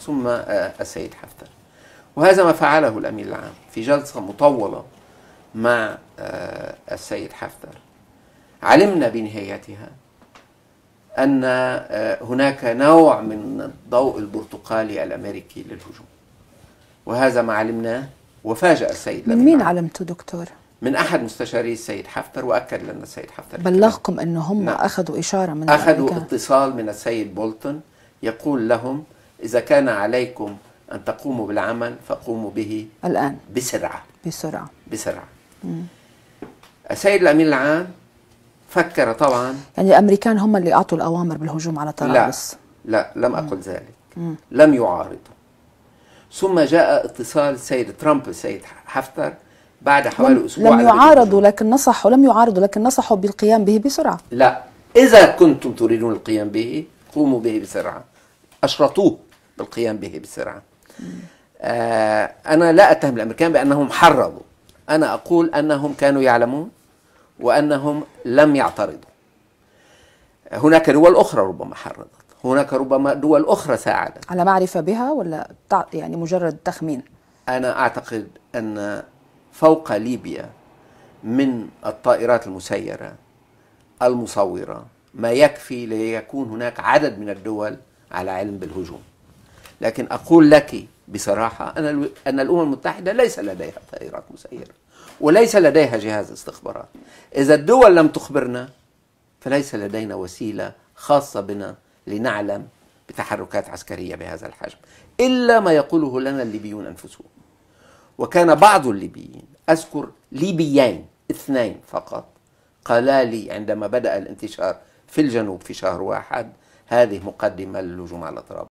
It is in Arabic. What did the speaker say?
ثم آه، السيد حفتر وهذا ما فعله الأمين العام في جلسة مطولة مع آه، السيد حفتر علمنا بنهايتها أن آه، هناك نوع من الضوء البرتقالي الأمريكي للهجوم وهذا ما علمناه وفاجأ السيد من مين علمته دكتور؟ من احد مستشاري السيد حفتر واكد لنا السيد حفتر بلغكم انه هم نعم. اخذوا اشاره من اخذوا الأمريكا. اتصال من السيد بولتون يقول لهم إذا كان عليكم أن تقوموا بالعمل فقوموا به الآن بسرعة بسرعة بسرعة مم. السيد الأمين العام فكر طبعا يعني الأمريكان هم اللي أعطوا الأوامر بالهجوم على طرابلس لا لا لم أقل ذلك مم. لم يعارضوا ثم جاء اتصال السيد ترامب السيد حفتر بعد حوالي أسبوع لم يعارضوا لكن نصحوا لم يعارضوا لكن نصحوا بالقيام به بسرعة لا إذا كنتم تريدون القيام به قوموا به بسرعة أشرطوه بالقيام به بسرعة آه أنا لا أتهم الأمريكان بأنهم حرضوا أنا أقول أنهم كانوا يعلمون وأنهم لم يعترضوا هناك دول أخرى ربما حرضت هناك ربما دول أخرى ساعدت على معرفة بها ولا يعني مجرد تخمين أنا أعتقد أن فوق ليبيا من الطائرات المسيرة المصورة ما يكفي ليكون هناك عدد من الدول على علم بالهجوم لكن أقول لك بصراحة أن أن الأمم المتحدة ليس لديها طائرات مسيرة وليس لديها جهاز استخبارات إذا الدول لم تخبرنا فليس لدينا وسيلة خاصة بنا لنعلم بتحركات عسكرية بهذا الحجم إلا ما يقوله لنا الليبيون أنفسهم وكان بعض الليبيين أذكر ليبيين اثنين فقط قالا لي عندما بدأ الانتشار في الجنوب في شهر واحد هذه مقدمة للهجوم على طرابلس